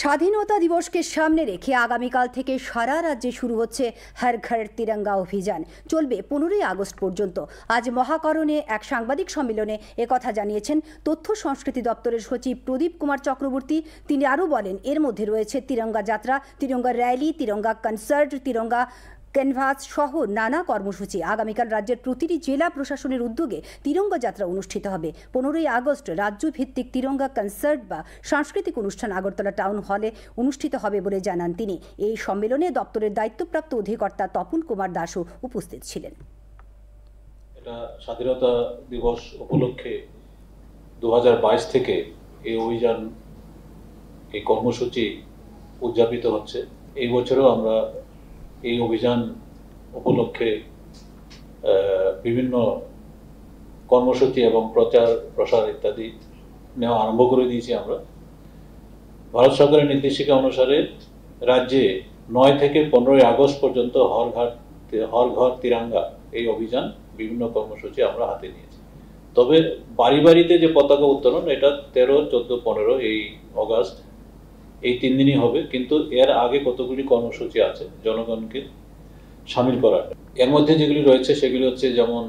স্বাধীনতা দিবসকে সামনে রেখে আগামীকাল থেকে সারা রাজ্যে শুরু হচ্ছে হর ঘর তিরঙ্গা অভিযান চলবে পনেরোই আগস্ট পর্যন্ত আজ মহাকরণে এক সাংবাদিক সম্মেলনে একথা জানিয়েছেন তথ্য সংস্কৃতি দপ্তরের সচিব প্রদীপ কুমার চক্রবর্তী তিনি আরও বলেন এর মধ্যে রয়েছে তিরঙ্গা যাত্রা তিরঙ্গা র্যালি তিরঙ্গা কনসার্ট তিরঙ্গা ক্যানভাস সহ নানা কর্মসূচি আগামীকাল রাজ্যের প্রতিটি জেলা প্রশাসনের উদ্যোগে তিরঙ্গা যাত্রা অনুষ্ঠিত হবে পনেরোই আগস্ট রাজ্য ভিত্তিক তিরঙ্গা কনসার্ট বা সাংস্কৃতিক অনুষ্ঠান আগরতলা টাউন হলে অনুষ্ঠিত হবে বলে জানান তিনি এই সম্মেলনে দপ্তরের দায়িত্বপ্রাপ্ত অধিকর্তা তপন কুমার দাসও উপস্থিত ছিলেন স্বাধীনতা দিবস উপলক্ষে দু থেকে এই অভিযান এই কর্মসূচি উদযাপিত হচ্ছে এই বছরও আমরা এই অভিযান উপলক্ষে বিভিন্ন কর্মসূচি এবং প্রচার প্রসার ইত্যাদি নেওয়া আরম্ভ করে দিয়েছি আমরা ভারত সরকারের নির্দেশিকা অনুসারে রাজ্যে নয় থেকে পনেরোই আগস্ট পর্যন্ত হরঘাট হরঘর তিরাঙ্গা এই অভিযান বিভিন্ন কর্মসূচি আমরা হাতে নিয়েছি তবে বাড়ি বাড়িতে যে পতাকা উত্তোলন এটা তেরো চোদ্দ পনেরো এই অগাস্ট এই তিন দিনই হবে কিন্তু এর আগে কতগুলি কর্মসূচি আছে জনগণকে সামিল করার এর মধ্যে যেগুলি রয়েছে সেগুলি হচ্ছে যেমন